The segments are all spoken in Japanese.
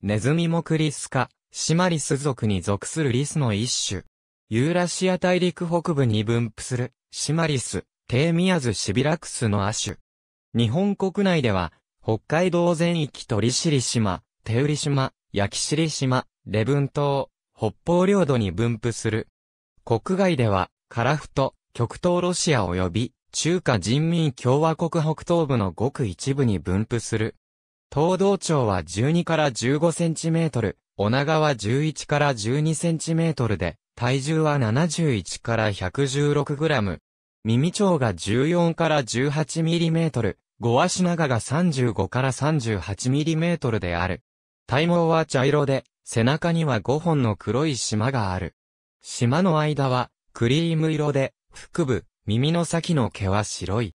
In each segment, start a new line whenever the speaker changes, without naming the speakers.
ネズミクリスカ、シマリス族に属するリスの一種。ユーラシア大陸北部に分布する、シマリス、テーミアズシビラクスの亜種。日本国内では、北海道全域とシ尻島、手売島、焼尻島、レブン島、北方領土に分布する。国外では、カラフト、極東ロシア及び、中華人民共和国北東部のごく一部に分布する。東道町は12から15センチメートル、女川11から12センチメートルで、体重は71から116グラム。耳長が14から18ミリメートル、五足長が35から38ミリメートルである。体毛は茶色で、背中には5本の黒い島がある。島の間は、クリーム色で、腹部、耳の先の毛は白い。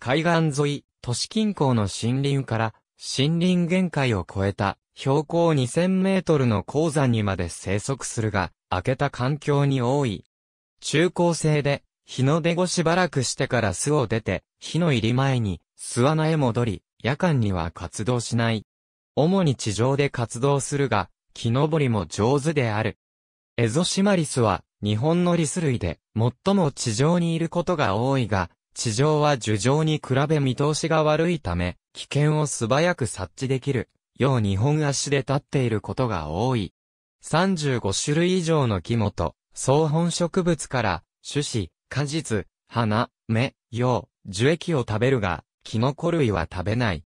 海岸沿い、都市近郊の森林から森林限界を超えた標高2000メートルの高山にまで生息するが、開けた環境に多い。中高生で、日の出後しばらくしてから巣を出て、日の入り前に巣穴へ戻り、夜間には活動しない。主に地上で活動するが、木登りも上手である。エゾシマリスは日本のリス類で最も地上にいることが多いが、地上は樹上に比べ見通しが悪いため、危険を素早く察知できる、よう2本足で立っていることが多い。35種類以上の木元、草本植物から、種子、果実、花、芽、葉、樹液を食べるが、キノコ類は食べない。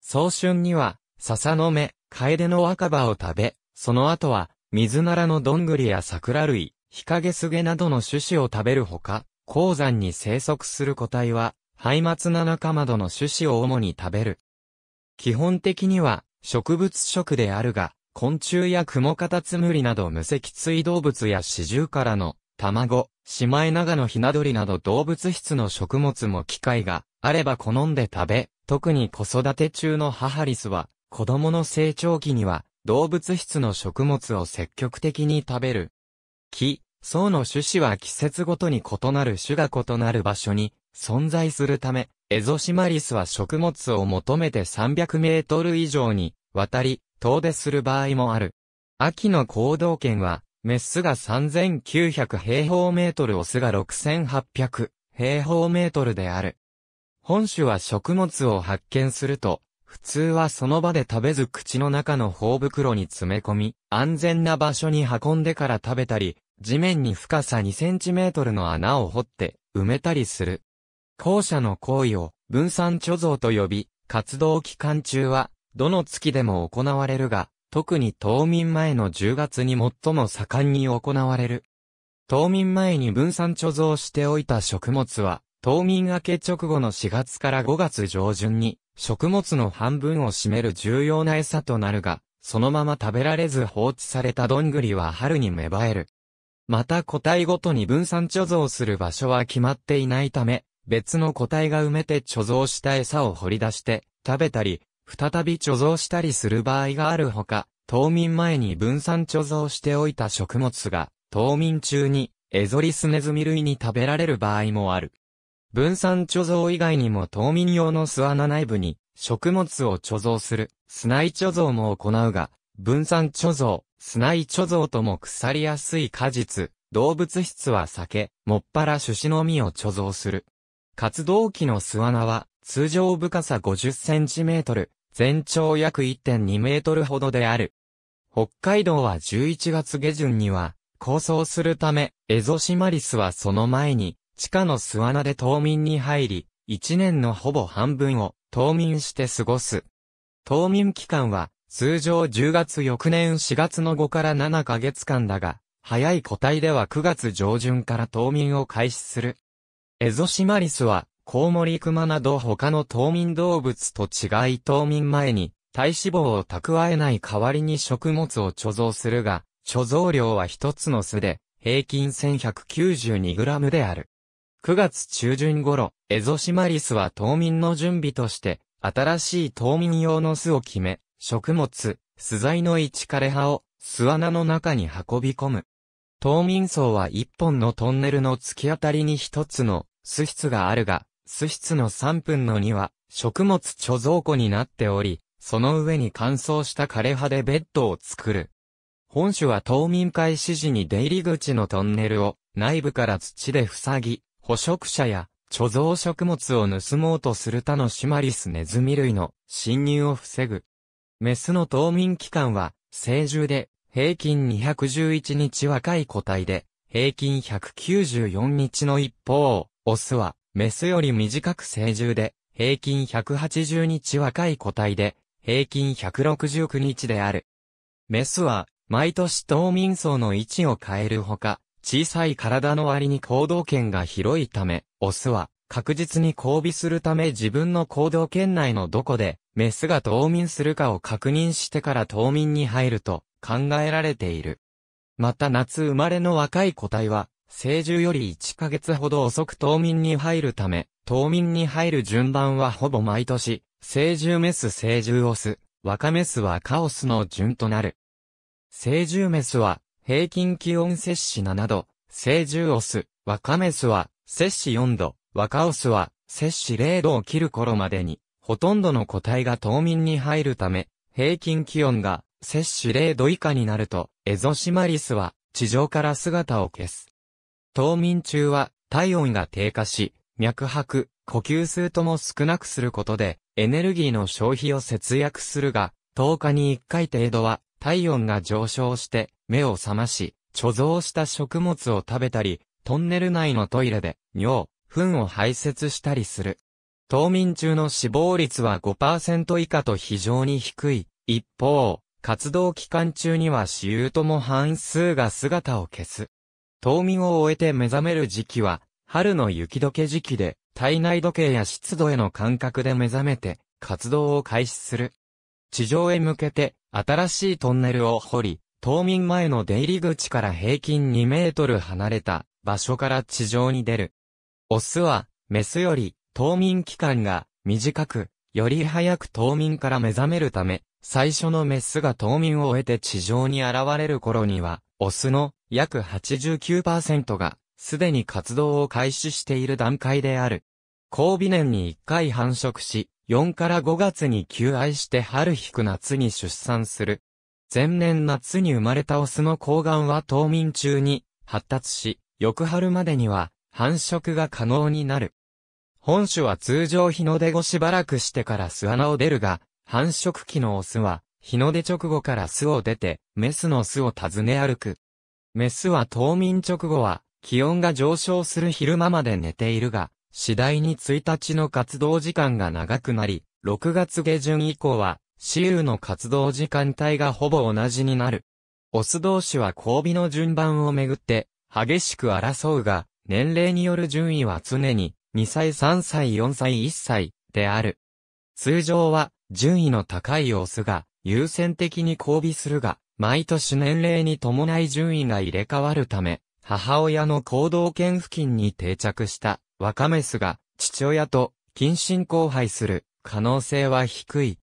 早春には、笹の芽、カエデの若葉を食べ、その後は、水ならのどんぐりや桜類、日陰すげなどの種子を食べるほか、鉱山に生息する個体は、ハイマツナナカマドの種子を主に食べる。基本的には植物食であるが、昆虫やクモカタツムリなど無脊椎動物や四ジからの卵、シマエナガのヒナドリなど動物質の食物も機会があれば好んで食べ、特に子育て中の母リスは子供の成長期には動物質の食物を積極的に食べる。木、層の種子は季節ごとに異なる種が異なる場所に存在するため、エゾシマリスは食物を求めて300メートル以上に渡り、遠出する場合もある。秋の行動圏は、メスが3900平方メートル、オスが6800平方メートルである。本種は食物を発見すると、普通はその場で食べず口の中の頬袋に詰め込み、安全な場所に運んでから食べたり、地面に深さ2センチメートルの穴を掘って埋めたりする。後者の行為を分散貯蔵と呼び、活動期間中は、どの月でも行われるが、特に冬眠前の10月に最も盛んに行われる。冬眠前に分散貯蔵しておいた食物は、冬眠明け直後の4月から5月上旬に、食物の半分を占める重要な餌となるが、そのまま食べられず放置されたどんぐりは春に芽生える。また個体ごとに分散貯蔵する場所は決まっていないため、別の個体が埋めて貯蔵した餌を掘り出して食べたり、再び貯蔵したりする場合があるほか、冬眠前に分散貯蔵しておいた食物が、冬眠中にエゾリスネズミ類に食べられる場合もある。分散貯蔵以外にも冬眠用の巣穴内部に食物を貯蔵するナ内貯蔵も行うが、分散貯蔵、ナ内貯蔵とも腐りやすい果実、動物質は酒、もっぱら種子の実を貯蔵する。活動期の巣穴は、通常深さ50センチメートル、全長約1.2メートルほどである。北海道は11月下旬には、構想するため、エゾシマリスはその前に、地下の巣穴で冬眠に入り、1年のほぼ半分を冬眠して過ごす。冬眠期間は、通常10月翌年4月の5から7ヶ月間だが、早い個体では9月上旬から冬眠を開始する。エゾシマリスは、コウモリクマなど他の冬眠動物と違い冬眠前に、体脂肪を蓄えない代わりに食物を貯蔵するが、貯蔵量は一つの巣で、平均 1192g である。9月中旬頃、エゾシマリスは冬眠の準備として、新しい冬眠用の巣を決め、食物、巣材の一枯葉を巣穴の中に運び込む。冬眠層は一本のトンネルの突き当たりに一つの巣室があるが、巣室の3分の2は食物貯蔵庫になっており、その上に乾燥した枯れ葉でベッドを作る。本種は冬眠開始時に出入り口のトンネルを内部から土で塞ぎ、捕食者や貯蔵食物を盗もうとする他のシマリスネズミ類の侵入を防ぐ。メスの冬眠期間は、成獣で、平均211日若い個体で、平均194日の一方、オスは、メスより短く成獣で、平均180日若い個体で、平均169日である。メスは、毎年冬眠層の位置を変えるほか、小さい体の割に行動圏が広いため、オスは、確実に交尾するため自分の行動圏内のどこで、メスが冬眠するかを確認してから冬眠に入ると考えられている。また夏生まれの若い個体は、成獣より1ヶ月ほど遅く冬眠に入るため、冬眠に入る順番はほぼ毎年、成獣メス成獣オス、若メスはカオスの順となる。成獣メスは、平均気温摂氏7度、成獣オス、若メスは、摂氏4度、若オスは、摂氏0度を切る頃までに、ほとんどの個体が冬眠に入るため、平均気温が摂氏0度以下になると、エゾシマリスは地上から姿を消す。冬眠中は体温が低下し、脈拍、呼吸数とも少なくすることで、エネルギーの消費を節約するが、10日に1回程度は体温が上昇して、目を覚まし、貯蔵した食物を食べたり、トンネル内のトイレで尿、糞を排泄したりする。冬眠中の死亡率は5%以下と非常に低い。一方、活動期間中には死有とも半数が姿を消す。冬眠を終えて目覚める時期は、春の雪解け時期で、体内時計や湿度への感覚で目覚めて、活動を開始する。地上へ向けて、新しいトンネルを掘り、冬眠前の出入り口から平均2メートル離れた場所から地上に出る。オスは、メスより冬眠期間が短く、より早く冬眠から目覚めるため、最初のメスが冬眠を終えて地上に現れる頃には、オスの約89%が、すでに活動を開始している段階である。交尾年に1回繁殖し、4から5月に求愛して春引く夏に出産する。前年夏に生まれたオスの睾丸は冬眠中に発達し、翌春までには繁殖が可能になる。本種は通常日の出後しばらくしてから巣穴を出るが、繁殖期のオスは日の出直後から巣を出て、メスの巣を訪ね歩く。メスは冬眠直後は、気温が上昇する昼間まで寝ているが、次第に1日の活動時間が長くなり、6月下旬以降は、雌雄の活動時間帯がほぼ同じになる。オス同士は交尾の順番をめぐって、激しく争うが、年齢による順位は常に、2歳3歳4歳1歳、である。通常は、順位の高いオスが、優先的に交尾するが、毎年年齢に伴い順位が入れ替わるため、母親の行動圏付近に定着した若メスが父親と近親交配する可能性は低い。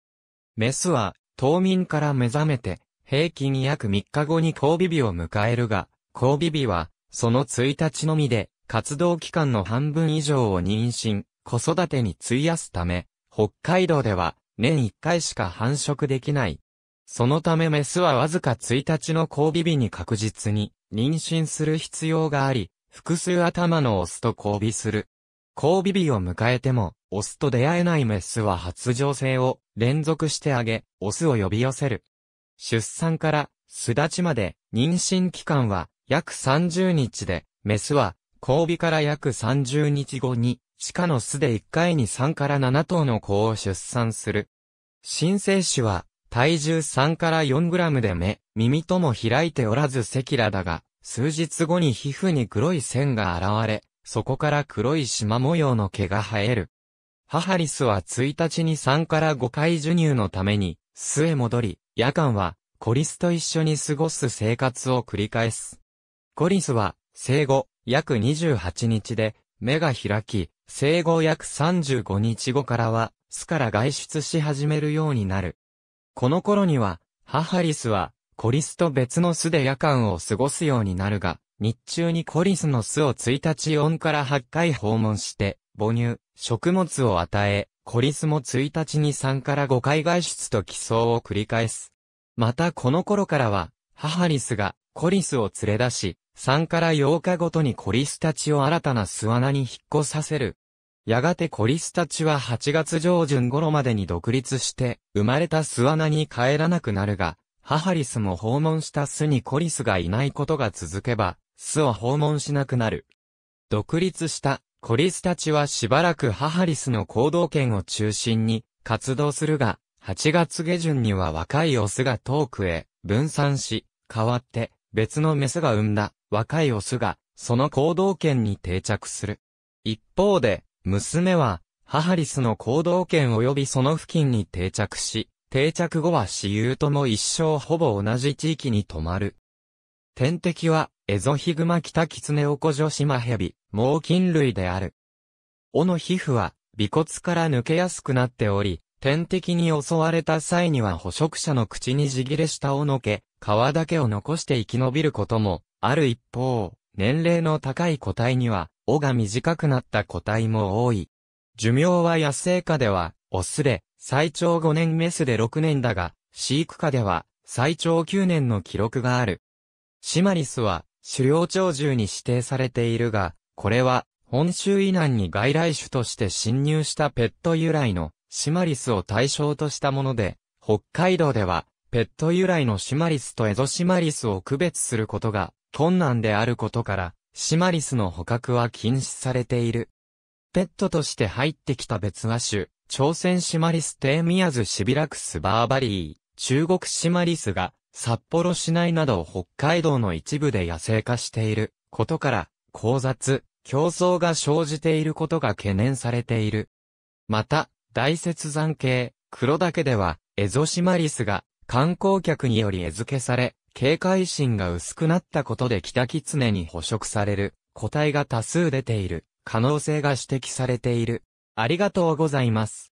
メスは冬眠から目覚めて平均約3日後に交尾日を迎えるが、交尾日はその1日のみで活動期間の半分以上を妊娠、子育てに費やすため、北海道では年1回しか繁殖できないそのためメスはわずか1日の交尾日に確実に妊娠する必要があり、複数頭のオスと交尾する。交尾日を迎えても、オスと出会えないメスは発情性を連続してあげ、オスを呼び寄せる。出産から巣立ちまで妊娠期間は約30日で、メスは交尾から約30日後に地下の巣で1回に3から7頭の子を出産する。新生種は体重3から4グラムで目、耳とも開いておらず赤裸だが、数日後に皮膚に黒い線が現れ、そこから黒い縞模様の毛が生える。母リスは1日に3から5回授乳のために、巣へ戻り、夜間は、コリスと一緒に過ごす生活を繰り返す。コリスは、生後、約28日で、目が開き、生後約35日後からは、巣から外出し始めるようになる。この頃には、ハハリスは、コリスと別の巣で夜間を過ごすようになるが、日中にコリスの巣を1日4から8回訪問して、母乳、食物を与え、コリスも1日に3から5回外出と寄相を繰り返す。またこの頃からは、ハハリスがコリスを連れ出し、3から8日ごとにコリスたちを新たな巣穴に引っ越させるやがてコリスたちは8月上旬頃までに独立して、生まれた巣穴に帰らなくなるが、ハハリスも訪問した巣にコリスがいないことが続けば、巣を訪問しなくなる。独立したコリスたちはしばらくハハリスの行動圏を中心に活動するが、8月下旬には若いオスが遠くへ分散し、代わって別のメスが産んだ若いオスがその行動圏に定着する。一方で、娘は、母リスの行動圏及びその付近に定着し、定着後は私有とも一生ほぼ同じ地域に泊まる。天敵は、エゾヒグマキタキツネオコジョシマヘビ、猛禽類である。尾の皮膚は、尾骨から抜けやすくなっており、天敵に襲われた際には捕食者の口にじぎれした尾の毛、皮だけを残して生き延びることも、ある一方、年齢の高い個体には、尾が短くなった個体も多い。寿命は野生下では、オスで、最長5年メスで6年だが、飼育下では、最長9年の記録がある。シマリスは、狩猟鳥獣に指定されているが、これは、本州以南に外来種として侵入したペット由来のシマリスを対象としたもので、北海道では、ペット由来のシマリスとエゾシマリスを区別することが困難であることから、シマリスの捕獲は禁止されている。ペットとして入ってきた別亜種、朝鮮シマリステーミアズシビラクスバーバリー、中国シマリスが札幌市内など北海道の一部で野生化していることから、交雑、競争が生じていることが懸念されている。また、大雪山系、黒岳では、エゾシマリスが観光客により餌付けされ、警戒心が薄くなったことで北狐に捕食される個体が多数出ている可能性が指摘されている。ありがとうございます。